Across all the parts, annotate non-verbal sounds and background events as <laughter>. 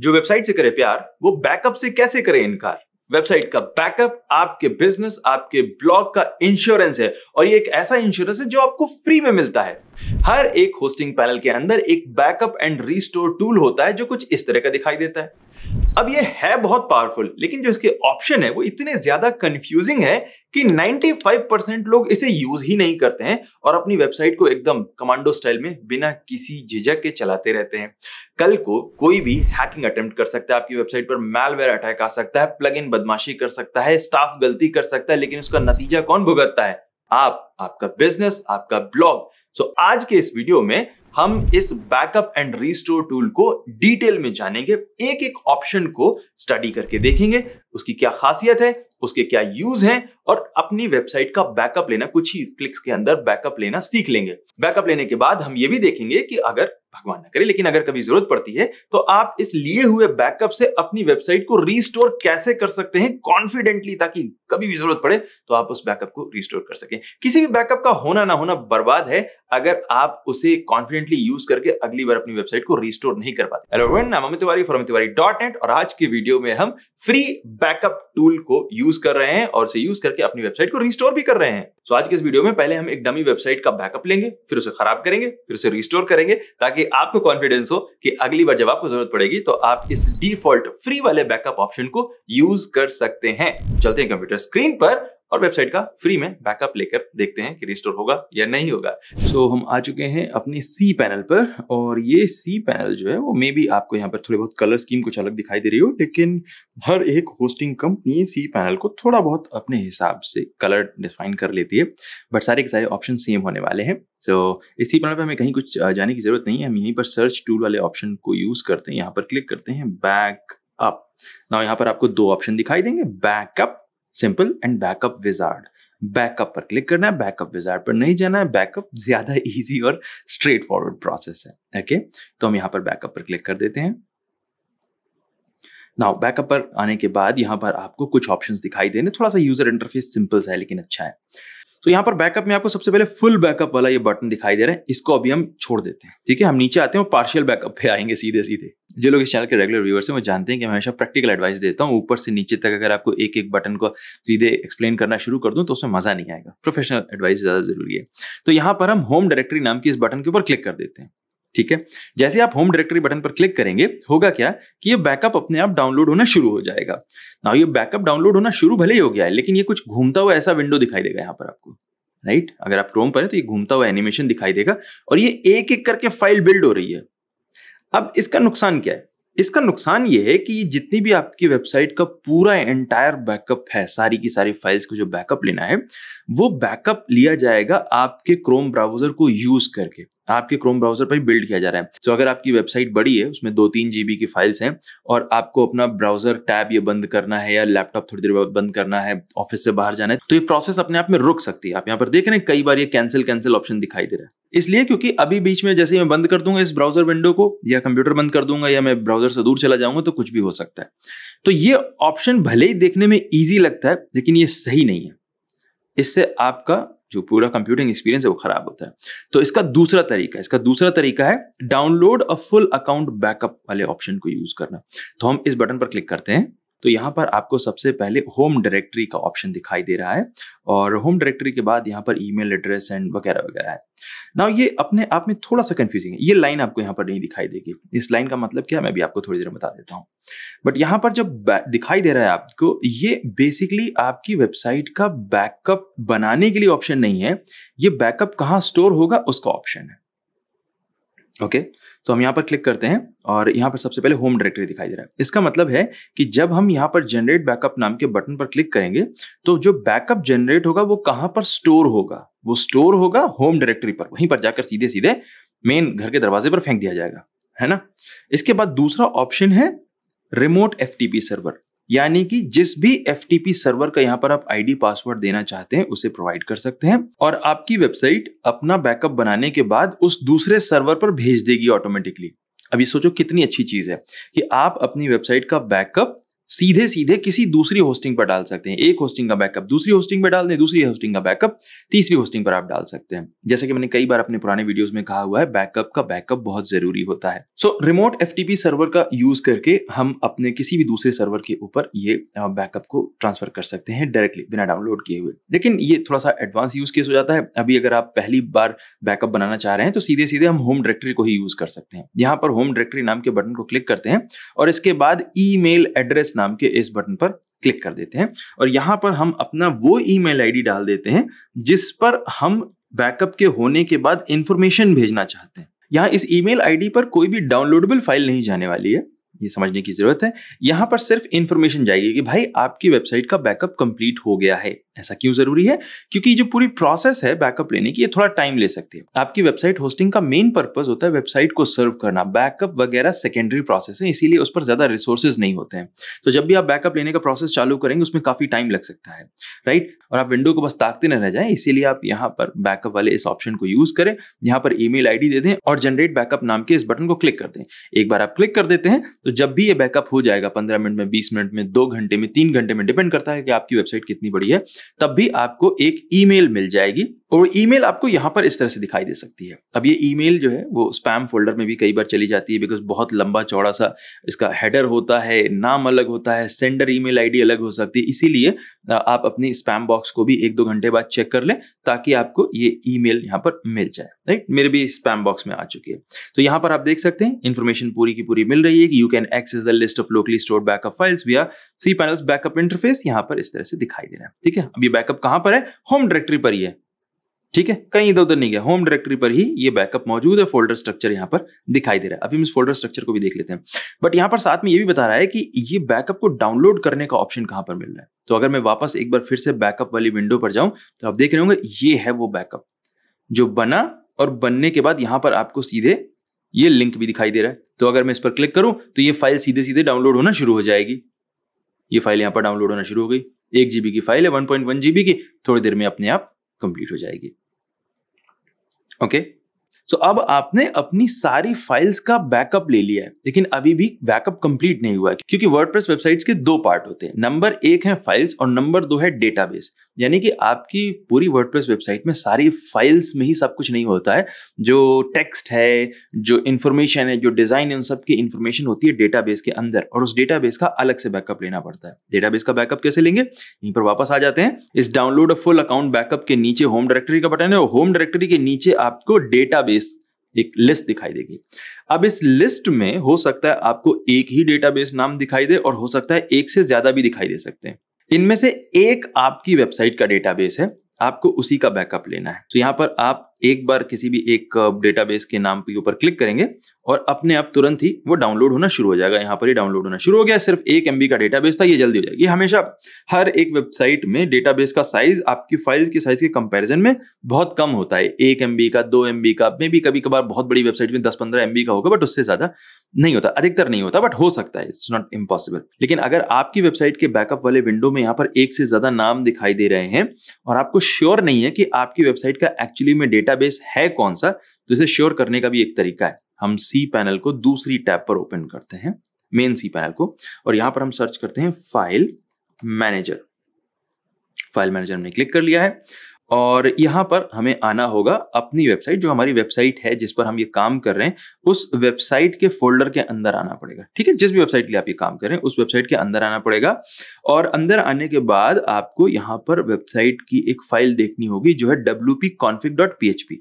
जो वेबसाइट से करे प्यार वो बैकअप से कैसे करे इनकार वेबसाइट का बैकअप आपके बिजनेस आपके ब्लॉग का इंश्योरेंस है और ये एक ऐसा इंश्योरेंस है जो आपको फ्री में मिलता है हर एक होस्टिंग पैनल के अंदर एक बैकअप एंड रिस्टोर टूल होता है जो कुछ इस तरह का दिखाई देता है अब ये है बहुत पावरफुल लेकिन जो इसके ऑप्शन है वो इतने ज्यादा कंफ्यूजिंग है कि 95% लोग इसे यूज ही नहीं करते हैं और अपनी वेबसाइट को एकदम कमांडो स्टाइल में बिना किसी झिझक के चलाते रहते हैं कल को कोई भी हैकिंग अटेम्प्ट कर सकता है आपकी वेबसाइट पर मैलवेयर अटैक आ सकता है प्लग बदमाशी कर सकता है स्टाफ गलती कर सकता है लेकिन उसका नतीजा कौन भुगतता है आप आपका बिजनेस आपका ब्लॉग सो आज के इस वीडियो में हम इस बैकअप एंड रिस्टोर टूल को डिटेल में जानेंगे एक एक ऑप्शन को स्टडी करके देखेंगे उसकी क्या खासियत है उसके क्या यूज हैं और अपनी वेबसाइट का बैकअप लेना कुछ ही क्लिक्स के अंदर बैकअप लेना सीख लेंगे बैकअप लेने के बाद हम ये भी देखेंगे कि अगर भगवान ना करे लेकिन अगर कभी जरूरत पड़ती है तो आप इस लिए हुए बैकअप से अपनी वेबसाइट को रिस्टोर कैसे कर सकते हैं कॉन्फिडेंटली ताकि कभी भी जरूरत पड़े तो आप उस बैकअप को रिस्टोर कर सकें किसी भी बैकअप का होना ना होना बर्बाद है अगर आप उसे कॉन्फिडेंट फ्रिक्वेंटली यूज करके अगली बार अपनी वेबसाइट को रिस्टोर नहीं कर पाते Tiwari from Tiwari dot net और आज के वीडियो में हम फ्री बैकअप टूल को यूज कर रहे हैं और उसे यूज करके अपनी वेबसाइट को रिस्टोर भी कर रहे हैं सो आज के इस वीडियो में पहले हम एक डमी वेबसाइट का बैकअप लेंगे फिर उसे खराब करेंगे फिर उसे रिस्टोर करेंगे ताकि आपको कॉन्फिडेंस हो कि अगली बार जब आपको जरूरत पड़ेगी तो आप इस डिफॉल्ट फ्री वाले बैकअप ऑप्शन को यूज कर सकते हैं चलते हैं कंप्यूटर स्क्रीन पर और वेबसाइट का फ्री में बैकअप लेकर देखते हैं कि रिस्टोर होगा या नहीं होगा सो so, हम आ चुके हैं अपने सी पैनल पर और ये सी पैनल जो है वो मे बी आपको यहाँ पर थोड़ी बहुत कलर स्कीम कुछ अलग दिखाई दे रही हो लेकिन हर एक होस्टिंग कंपनी सी पैनल को थोड़ा बहुत अपने हिसाब से कलर डिफाइन कर लेती है बट सारे के सारे ऑप्शन सेम होने वाले हैं सो so, सी पैनल पर हमें कहीं कुछ जाने की ज़रूरत नहीं है हम यहीं पर सर्च टूल वाले ऑप्शन को यूज़ करते हैं यहाँ पर क्लिक करते हैं बैक अप ना यहाँ पर आपको दो ऑप्शन दिखाई देंगे backup simple and backup wizard backup पर क्लिक करना है बैकअप विजार्ड पर नहीं जाना है बैकअप ज्यादा इजी <laughs> और स्ट्रेट फॉरवर्ड प्रोसेस है ओके okay? तो हम यहाँ पर बैकअप पर क्लिक कर देते हैं नाउ बैकअप पर आने के बाद यहाँ पर आपको कुछ ऑप्शंस दिखाई देने थोड़ा सा यूजर इंटरफेस सिंपल सा है लेकिन अच्छा है तो यहाँ पर बैकअप में आपको सबसे पहले फुल बैकअप वाला ये बटन दिखाई दे रहा है इसको अभी हम छोड़ देते हैं ठीक है हम नीचे आते हैं और पार्शियल बैकअप पे आएंगे सीधे सीधे जो लोग इस चैनल के रेगुलर व्यूवर्स हैं वो जानते हैं कि मैं हमेशा प्रैक्टिकल एडवाइस देता हूँ ऊपर से नीचे तक अगर आपको एक एक बटन को सीधे एक्सप्लेन करना शुरू कर दूँ तो उसमें मजा नहीं आएगा प्रोफेशनल एडवाइस ज़्यादा जरूरी है तो यहाँ पर हम होम डायरेक्टरी नाम की इस बटन के ऊपर क्लिक कर देते हैं ठीक है जैसे आप होम डायरेक्टरी बटन पर क्लिक करेंगे होगा क्या कि ये बैकअप अपने आप डाउनलोड होना शुरू हो जाएगा ना ये बैकअप डाउनलोड होना शुरू भले ही हो गया है लेकिन ये कुछ घूमता हुआ ऐसा विंडो दिखाई देगा यहाँ पर आपको राइट अगर आप क्रोम पर है तो ये घूमता हुआ एनिमेशन दिखाई देगा और ये एक एक करके फाइल बिल्ड हो रही है अब इसका नुकसान क्या है इसका नुकसान ये है कि जितनी भी आपकी वेबसाइट का पूरा एंटायर बैकअप है सारी की सारी फाइल्स को जो बैकअप लेना है वो बैकअप लिया जाएगा आपके क्रोम ब्राउजर को यूज करके आपके क्रोम ब्राउजर पर ही बिल्ड किया जा रहा है तो so, अगर आपकी वेबसाइट बड़ी है उसमें दो तीन जीबी की फाइल्स हैं और आपको अपना ब्राउजर टैब ये बंद करना है या लैपटॉप थोड़ी देर बाद बंद करना है ऑफिस से बाहर जाना है तो ये प्रोसेस अपने आप में रुक सकती है आप यहाँ पर देख रहे हैं कई बार ये कैंसिल कैंसिल ऑप्शन दिखाई दे रहा है इसलिए क्योंकि अभी बीच में जैसे ही मैं बंद कर दूंगा इस ब्राउजर विंडो को या कंप्यूटर बंद कर दूंगा या मैं ब्राउजर से दूर चला जाऊंगा तो कुछ भी हो सकता है तो ये ऑप्शन भले ही देखने में ईजी लगता है लेकिन ये सही नहीं है इससे आपका जो पूरा कंप्यूटिंग एक्सपीरियंस है वो खराब होता है तो इसका दूसरा तरीका इसका दूसरा तरीका है download a full account backup वाले ऑप्शन को यूज करना तो हम इस बटन पर क्लिक करते हैं तो यहाँ पर आपको सबसे पहले होम डायरेक्टरी का ऑप्शन दिखाई दे रहा है और होम डायरेक्टरी के बाद यहाँ पर ईमेल एड्रेस एंड वगैरह वगैरह है ना ये अपने आप में थोड़ा सा कंफ्यूजिंग है ये लाइन आपको यहाँ पर नहीं दिखाई देगी इस लाइन का मतलब क्या है मैं भी आपको थोड़ी देर बता देता हूँ बट यहाँ पर जब दिखाई दे रहा है आपको ये बेसिकली आपकी वेबसाइट का बैकअप बनाने के लिए ऑप्शन नहीं है ये बैकअप कहाँ स्टोर होगा उसका ऑप्शन है ओके okay? तो हम यहाँ पर क्लिक करते हैं और यहाँ पर सबसे पहले होम डायरेक्टरी दिखाई दे रहा है इसका मतलब है कि जब हम यहाँ पर जनरेट बैकअप नाम के बटन पर क्लिक करेंगे तो जो बैकअप जनरेट होगा वो कहाँ पर स्टोर होगा वो स्टोर होगा होम डायरेक्टरी पर वहीं पर जाकर सीधे सीधे मेन घर के दरवाजे पर फेंक दिया जाएगा है ना इसके बाद दूसरा ऑप्शन है रिमोट एफ सर्वर यानी कि जिस भी एफ सर्वर का यहाँ पर आप आईडी पासवर्ड देना चाहते हैं उसे प्रोवाइड कर सकते हैं और आपकी वेबसाइट अपना बैकअप बनाने के बाद उस दूसरे सर्वर पर भेज देगी ऑटोमेटिकली अभी सोचो कितनी अच्छी चीज है कि आप अपनी वेबसाइट का बैकअप सीधे सीधे किसी दूसरी होस्टिंग पर डाल सकते हैं एक होस्टिंग का बैकअप दूसरी होस्टिंग पर डाल दें दूसरी होस्टिंग का बैकअप तीसरी होस्टिंग पर आप डाल सकते हैं जैसे कि मैंने कई बार अपने पुराने वीडियोस में कहा हुआ है बैकअप का बैकअप बहुत जरूरी होता है सो रिमोट एफ सर्वर का यूज करके हम अपने किसी भी दूसरे सर्वर के ऊपर ये बैकअप को ट्रांसफर कर सकते हैं डायरेक्टली बिना डाउनलोड किए हुए लेकिन ये थोड़ा सा एडवांस यूज केस हो जाता है अभी अगर आप पहली बार बैकअप बनाना चाह रहे हैं तो सीधे सीधे हम होम डायरेक्टरी को ही यूज कर सकते हैं यहाँ पर होम डायरेक्टरी नाम के बटन को क्लिक करते हैं और इसके बाद ई एड्रेस नाम के इस बटन पर क्लिक कर देते हैं और यहां पर हम अपना वो ईमेल आईडी डाल देते हैं जिस पर हम बैकअप के होने के बाद इंफॉर्मेशन भेजना चाहते हैं यहाँ इस ईमेल आईडी पर कोई भी डाउनलोडेबल फाइल नहीं जाने वाली है ये समझने की ज़रूरत है यहाँ पर सिर्फ इन्फॉर्मेशन जाएगी कि भाई आपकी वेबसाइट का बैकअप कंप्लीट हो गया है ऐसा क्यों ज़रूरी है क्योंकि जो पूरी प्रोसेस है बैकअप लेने की ये थोड़ा टाइम ले सकती है आपकी वेबसाइट होस्टिंग का मेन पर्पज होता है वेबसाइट को सर्व करना बैकअप वगैरह सेकेंडरी प्रोसेस है इसीलिए उस पर ज़्यादा रिसोर्सेज नहीं होते हैं तो जब भी आप बैकअप लेने का प्रोसेस चालू करेंगे उसमें काफ़ी टाइम लग सकता है राइट और आप विंडो को बस ताकते न रह जाए इसीलिए आप यहाँ पर बैकअप वाले इस ऑप्शन को यूज़ करें यहाँ पर ई मेल दे दें और जनरेट बैकअप नाम के इस बटन को क्लिक कर दें एक बार आप क्लिक कर देते हैं तो जब भी ये बैकअप हो जाएगा पंद्रह मिनट में बीस मिनट में दो घंटे में तीन घंटे में डिपेंड करता है कि आपकी वेबसाइट कितनी बड़ी है तब भी आपको एक ईमेल मिल जाएगी और ईमेल आपको यहाँ पर इस तरह से दिखाई दे सकती है अब ये ईमेल जो है वो स्पैम फोल्डर में भी कई बार चली जाती है बिकॉज बहुत लंबा चौड़ा सा इसका हेडर होता है नाम अलग होता है सेंडर ईमेल आईडी अलग हो सकती है इसीलिए आप अपनी स्पैम बॉक्स को भी एक दो घंटे बाद चेक कर लें ताकि आपको ये ई मेल पर मिल जाए राइट मेरे भी स्पैम बॉक्स में आ चुकी है तो यहाँ पर आप देख सकते हैं इन्फॉर्मेशन पूरी की पूरी मिल रही है कि you can access the list of locally store backup files via C panel's backup interface यहाँ पर इस तरह से दिखाई दे रहा है ठीक है अब ये बैकअप कहाँ पर है होम डायरेक्टरी पर ही है ठीक है कहीं इधर उधर नहीं गया होम डायरेक्टरी पर ही ये बैकअप मौजूद है फोल्डर स्ट्रक्चर यहाँ पर दिखाई दे रहा है अभी हम इस फोल्डर स्ट्रक्चर को भी देख लेते हैं बट यहाँ पर साथ में ये भी बता रहा है कि ये बैकअप को डाउनलोड करने का ऑप्शन कहाँ पर मिल रहा है तो अगर मैं वापस एक बार फिर से बैकअप वाली विंडो पर जाऊं तो आप देख रहे होंगे ये है वो बैकअप जो बना और बनने के बाद यहाँ पर आपको सीधे ये लिंक भी दिखाई दे रहा है तो अगर मैं इस पर क्लिक करूं तो ये फाइल सीधे सीधे डाउनलोड होना शुरू हो जाएगी ये फाइल यहाँ पर डाउनलोड होना शुरू हो गई एक जीबी की फाइल है वन पॉइंट वन जीबी की थोड़ी देर में अपने आप कंप्लीट हो जाएगी ओके सो अब आपने अपनी सारी फाइल्स का बैकअप ले लिया है लेकिन अभी भी बैकअप कंप्लीट नहीं हुआ है क्योंकि वर्डप्रेस वेबसाइट्स के दो पार्ट होते हैं नंबर एक है फाइल्स और नंबर दो है डेटाबेस यानी कि आपकी पूरी वर्ड वेबसाइट में सारी फाइल्स में ही सब कुछ नहीं होता है जो टेक्स्ट है जो इन्फॉर्मेशन है जो डिज़ाइन है उन सब की इन्फॉर्मेशन होती है डेटाबेस के अंदर और उस डेटाबेस का अलग से बैकअप लेना पड़ता है डेटाबेस का बैकअप कैसे लेंगे यहीं पर वापस आ जाते हैं इस डाउनलोड फुल अकाउंट बैकअप के नीचे होम डायरेक्टरी का बटन है और होम डायरेक्टरी के नीचे आपको डेटाबेस एक लिस्ट दिखाई देगी अब इस लिस्ट में हो सकता है आपको एक ही डेटाबेस नाम दिखाई दे और हो सकता है एक से ज्यादा भी दिखाई दे सकते हैं इनमें से एक आपकी वेबसाइट का डेटाबेस है आपको उसी का बैकअप लेना है तो यहाँ पर आप एक बार किसी भी एक डेटाबेस के नाम के ऊपर क्लिक करेंगे और अपने आप तुरंत ही वो डाउनलोड होना शुरू हो जाएगा यहाँ पर ही डाउनलोड होना शुरू हो गया सिर्फ एक एम का डेटाबेस था ये जल्दी हो जाएगी हमेशा हर एक वेबसाइट में डेटाबेस का साइज आपकी फाइल के साइज के कंपेरिजन में बहुत कम होता है एक एम का दो एम का मे भी कभी कभार बहुत बड़ी वेबसाइट में दस पंद्रह एम का होगा बट उससे ज्यादा नहीं होता अधिकतर नहीं होता बट हो सकता है इट्स नॉट इम्पॉसिबल लेकिन अगर आपकी वेबसाइट के बैकअप वाले विंडो में यहाँ पर एक से ज्यादा नाम दिखाई दे रहे हैं और आपको श्योर नहीं है कि आपकी वेबसाइट का एक्चुअली में डेटा डेटाबेस है कौन सा तो इसे श्योर करने का भी एक तरीका है हम सी पैनल को दूसरी टैब पर ओपन करते हैं मेन सी पैनल को और यहां पर हम सर्च करते हैं फाइल मैनेजर फाइल मैनेजर हमने क्लिक कर लिया है और यहाँ पर हमें आना होगा अपनी वेबसाइट जो हमारी वेबसाइट है जिस पर हम ये काम कर रहे हैं उस वेबसाइट के फोल्डर के अंदर आना पड़ेगा ठीक है जिस भी वेबसाइट के लिए आप ये काम कर रहे हैं उस वेबसाइट के अंदर आना पड़ेगा और अंदर आने के बाद आपको यहाँ पर वेबसाइट की एक फाइल देखनी होगी जो है W P config dot P H P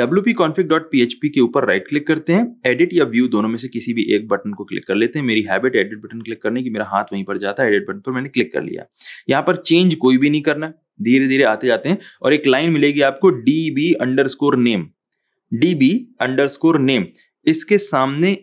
wp-config.php के ऊपर राइट क्लिक करते हैं एडिट या व्यू दोनों में से किसी भी एक बटन को क्लिक कर लेते हैं मेरी हैबिट एडिट बटन क्लिक करने की मेरा हाथ वहीं पर जाता है एडिट बटन पर मैंने क्लिक कर लिया यहाँ पर चेंज कोई भी नहीं करना धीरे धीरे आते जाते हैं और एक लाइन मिलेगी आपको D B underscore name D B underscore name इसके सामने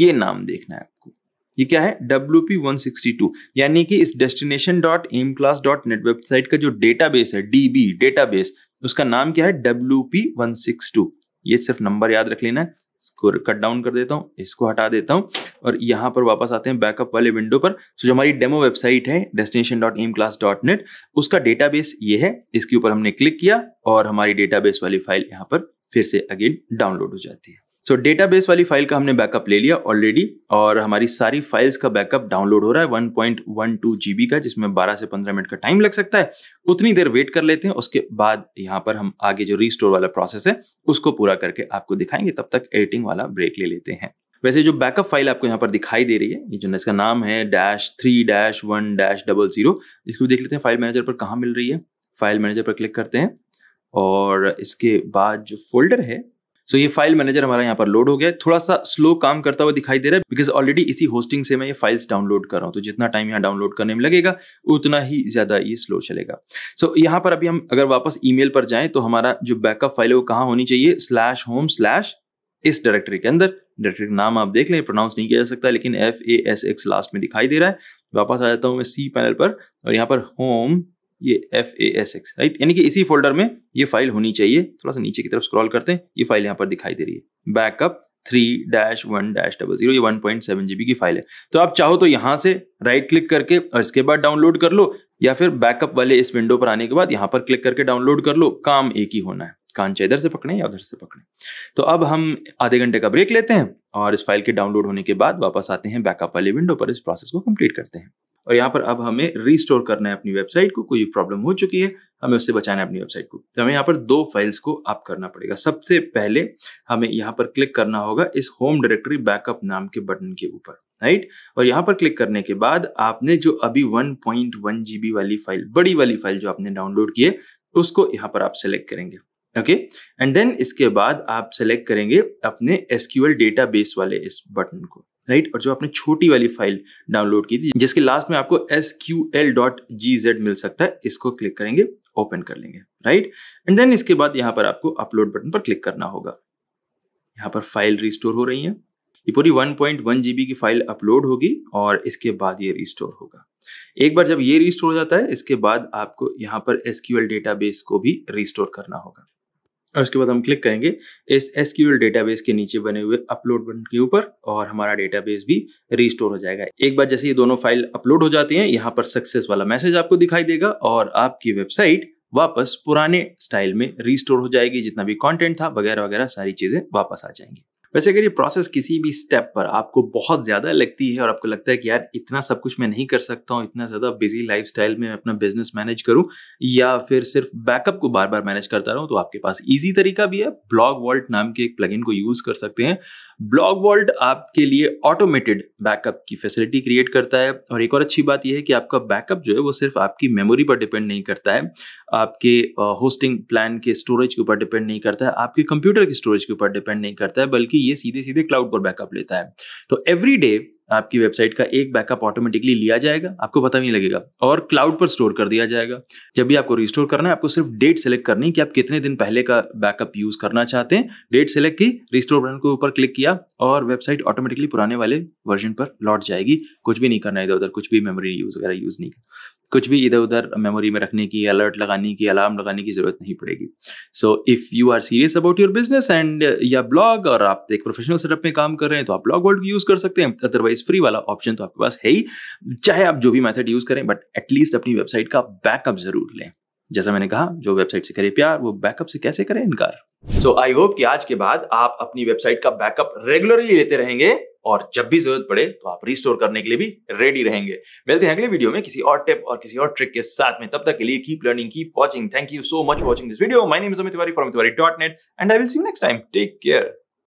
ये नाम देखना है आपको ये क्या है W P one sixty two यानी कि इस destination dot M class dot net website का जो डेटा बेस है डी बी डेटा बेस उसका नाम क्या है W P one six two ये सिर्फ नंबर याद रख लेना है इसको कट डाउन कर देता हूँ इसको हटा देता हूँ और यहाँ पर वापस आते हैं बैकअप वाले विंडो पर सो जो हमारी डेमो वेबसाइट है destination dot M class dot net उसका डेटा बेस ये है इसके ऊपर हमने क्लिक किया और हमारी बेस वाली फाइल यहाँ पर फिर से अगेन डाउनलोड हो जाती है सो डेटाबेस वाली फाइल का हमने बैकअप ले लिया ऑलरेडी और हमारी सारी फाइल्स का बैकअप डाउनलोड हो रहा है 1.12 पॉइंट का जिसमें 12 से 15 मिनट का टाइम लग सकता है तो उतनी देर वेट कर लेते हैं उसके बाद यहाँ पर हम आगे जो रीस्टोर वाला प्रोसेस है उसको पूरा करके आपको दिखाएंगे तब तक एडिटिंग वाला ब्रेक ले लेते हैं वैसे जो बैकअप फाइल आपको यहाँ पर दिखाई दे रही है ये जो इसका नाम है dash three dash one dash double zero इसको देख लेते हैं फाइल मैनेजर पर कहाँ मिल रही है फाइल मैनेजर पर क्लिक करते हैं और इसके बाद जो फोल्डर है सो so, ये फाइल मैनेजर हमारा यहाँ पर लोड हो गया थोड़ा सा स्लो काम करता हुआ दिखाई दे रहा है बिकॉज ऑलरेडी इसी होस्टिंग से मैं ये फाइल्स डाउनलोड कर रहा हूँ तो जितना टाइम यहाँ डाउनलोड करने में लगेगा उतना ही ज्यादा ये स्लो चलेगा सो so, यहाँ पर अभी हम अगर वापस ई पर जाएं तो हमारा जो बैकअप फाइल है वो कहाँ होनी चाहिए स्लैश होम स्लैश इस डायरेक्टरी के अंदर डायरेक्टरी का नाम आप देख लें प्रोनाउंस नहीं किया जा सकता लेकिन F A S X last में दिखाई दे रहा है वापस आ जाता हूँ मैं सी पैनल पर और यहाँ पर होम ये F A S X right यानी कि इसी फोल्डर में ये फाइल होनी चाहिए थोड़ा सा नीचे की तरफ स्क्रॉल करते हैं ये फाइल यहाँ पर दिखाई दे रही है backup three dash one dash double zero one point seven GB की फाइल है तो आप चाहो तो यहाँ से राइट क्लिक करके और इसके बाद डाउनलोड कर लो या फिर बैकअप वाले इस विंडो पर आने के बाद यहाँ पर क्लिक करके डाउनलोड कर लो काम एक ही होना है कांचा इधर से पकड़े या उधर से पकड़े तो अब हम आधे घंटे का ब्रेक लेते हैं और इस फाइल के डाउनलोड होने के बाद वापस आते हैं बैकअप वाले विंडो पर इस प्रोसेस को कंप्लीट करते हैं और यहाँ पर अब हमें रिस्टोर करना है अपनी वेबसाइट को कोई प्रॉब्लम हो चुकी है हमें उससे बचाना है अपनी वेबसाइट को तो हमें यहाँ पर दो फाइल्स को अप करना पड़ेगा सबसे पहले हमें यहाँ पर क्लिक करना होगा इस होम डायरेक्टरी बैकअप नाम के बटन के ऊपर राइट और यहाँ पर क्लिक करने के बाद आपने जो अभी वन पॉइंट वन वाली फाइल बड़ी वाली फाइल जो आपने डाउनलोड की है उसको यहाँ पर आप सेलेक्ट करेंगे ओके एंड देन इसके बाद आप सेलेक्ट करेंगे अपने एसक्यूएल डेटाबेस वाले इस बटन को राइट और जो आपने छोटी वाली फाइल डाउनलोड की थी जिसके लास्ट में आपको S Q L dot G Z मिल सकता है इसको क्लिक करेंगे ओपन कर लेंगे राइट एंड देन इसके बाद यहाँ पर आपको अपलोड बटन पर क्लिक करना होगा यहाँ पर फाइल रिस्टोर हो रही है ये पूरी 1.1 पॉइंट की फाइल अपलोड होगी और इसके बाद ये रिस्टोर होगा एक बार जब ये रिस्टोर हो जाता है इसके बाद आपको यहाँ पर एसक्यूएल डेटाबेस को भी रिस्टोर करना होगा और उसके बाद हम क्लिक करेंगे इस एस डेटाबेस के नीचे बने हुए अपलोड बटन के ऊपर और हमारा डेटाबेस भी रिस्टोर हो जाएगा एक बार जैसे ये दोनों फाइल अपलोड हो जाती हैं यहाँ पर सक्सेस वाला मैसेज आपको दिखाई देगा और आपकी वेबसाइट वापस पुराने स्टाइल में रिस्टोर हो जाएगी जितना भी कॉन्टेंट था वगैरह वगैरह सारी चीजें वापस आ जाएंगी वैसे अगर ये प्रोसेस किसी भी स्टेप पर आपको बहुत ज़्यादा लगती है और आपको लगता है कि यार इतना सब कुछ मैं नहीं कर सकता हूँ इतना ज़्यादा बिजी लाइफ स्टाइल में अपना बिजनेस मैनेज करूँ या फिर सिर्फ बैकअप को बार बार मैनेज करता रहूँ तो आपके पास ईजी तरीका भी है ब्लॉग वॉल्ट नाम के एक प्लग को यूज़ कर सकते हैं ब्लॉग वॉल्ट आपके लिए ऑटोमेटेड बैकअप की फैसिलिटी क्रिएट करता है और एक और अच्छी बात यह है कि आपका बैकअप जो है वो सिर्फ आपकी मेमोरी पर डिपेंड नहीं करता है आपके होस्टिंग प्लान के स्टोरेज के ऊपर डिपेंड नहीं करता है आपके कंप्यूटर की स्टोरेज के ऊपर डिपेंड नहीं करता है बल्कि ये सीधे सीधे क्लाउड पर बैकअप लेता है तो एवरी डे आपकी वेबसाइट का एक बैकअप ऑटोमेटिकली लिया जाएगा आपको पता भी नहीं लगेगा और क्लाउड पर स्टोर कर दिया जाएगा जब भी आपको रिस्टोर करना है आपको सिर्फ डेट सेलेक्ट करनी कि आप कितने दिन पहले का बैकअप यूज करना चाहते हैं डेट सेलेक्ट की रिस्टोर बटन के ऊपर क्लिक किया और वेबसाइट ऑटोमेटिकली पुराने वाले वर्जन पर लौट जाएगी कुछ भी नहीं करना इधर उधर कुछ भी मेमोरी यूज वगैरह यूज नहीं करना कुछ भी इधर उधर मेमोरी में रखने की अलर्ट लगाने की अलार्म लगाने की ज़रूरत नहीं पड़ेगी so if you are serious about your business and या ब्लॉग और आप एक प्रोफेशनल सेटअप में काम कर रहे हैं तो आप ब्लॉग वर्ल्ड यूज़ कर सकते हैं अदरवाइज फ्री वाला ऑप्शन तो आपके पास है ही चाहे आप जो भी मैथड यूज़ करें बट एटलीस्ट अपनी वेबसाइट का बैकअप ज़रूर लें जैसा मैंने कहा जो वेबसाइट से करे प्यार वो बैकअप से कैसे करें इनकार सो आई होप कि आज के बाद आप अपनी वेबसाइट का बैकअप रेगुलरली लेते रहेंगे और जब भी जरूरत पड़े तो आप रिस्टोर करने के लिए भी रेडी रहेंगे मिलते हैं अगले वीडियो में किसी और टिप और किसी और ट्रिक के साथ में तब तक के लिए keep learning keep watching thank you so much watching this video my name is Amit Tiwari from Tiwari dot net and I will see you next time take care